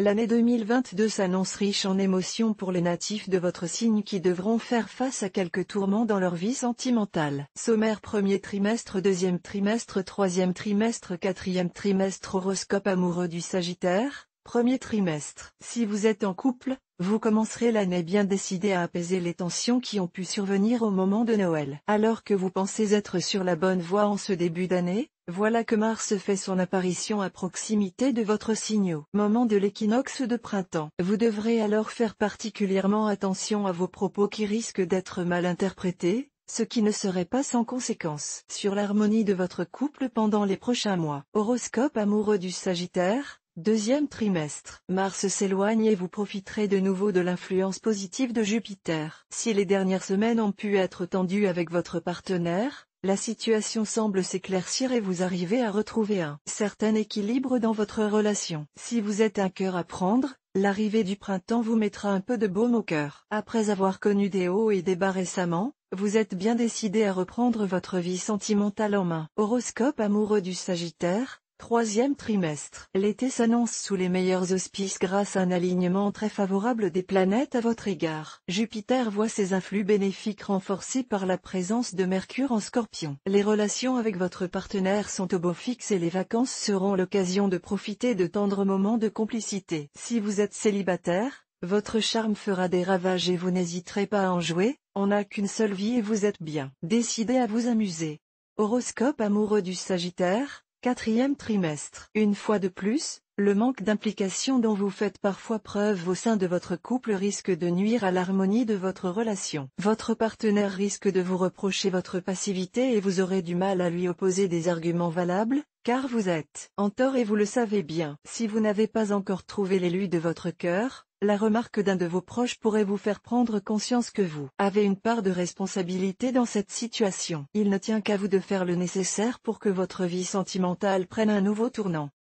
L'année 2022 s'annonce riche en émotions pour les natifs de votre signe qui devront faire face à quelques tourments dans leur vie sentimentale. Sommaire premier trimestre, deuxième trimestre, troisième trimestre, quatrième trimestre, horoscope amoureux du Sagittaire, Premier trimestre. Si vous êtes en couple, vous commencerez l'année bien décidé à apaiser les tensions qui ont pu survenir au moment de Noël. Alors que vous pensez être sur la bonne voie en ce début d'année, voilà que Mars fait son apparition à proximité de votre signaux. Moment de l'équinoxe de printemps. Vous devrez alors faire particulièrement attention à vos propos qui risquent d'être mal interprétés, ce qui ne serait pas sans conséquence sur l'harmonie de votre couple pendant les prochains mois. Horoscope amoureux du Sagittaire Deuxième trimestre, Mars s'éloigne et vous profiterez de nouveau de l'influence positive de Jupiter. Si les dernières semaines ont pu être tendues avec votre partenaire, la situation semble s'éclaircir et vous arrivez à retrouver un certain équilibre dans votre relation. Si vous êtes un cœur à prendre, l'arrivée du printemps vous mettra un peu de baume au cœur. Après avoir connu des hauts et des bas récemment, vous êtes bien décidé à reprendre votre vie sentimentale en main. Horoscope amoureux du Sagittaire, Troisième trimestre, l'été s'annonce sous les meilleurs auspices grâce à un alignement très favorable des planètes à votre égard. Jupiter voit ses influx bénéfiques renforcés par la présence de Mercure en scorpion. Les relations avec votre partenaire sont au beau fixe et les vacances seront l'occasion de profiter de tendres moments de complicité. Si vous êtes célibataire, votre charme fera des ravages et vous n'hésiterez pas à en jouer, on n'a qu'une seule vie et vous êtes bien. Décidez à vous amuser. Horoscope amoureux du Sagittaire, Quatrième trimestre. Une fois de plus, le manque d'implication dont vous faites parfois preuve au sein de votre couple risque de nuire à l'harmonie de votre relation. Votre partenaire risque de vous reprocher votre passivité et vous aurez du mal à lui opposer des arguments valables, car vous êtes en tort et vous le savez bien. Si vous n'avez pas encore trouvé l'élu de votre cœur, la remarque d'un de vos proches pourrait vous faire prendre conscience que vous avez une part de responsabilité dans cette situation. Il ne tient qu'à vous de faire le nécessaire pour que votre vie sentimentale prenne un nouveau tournant.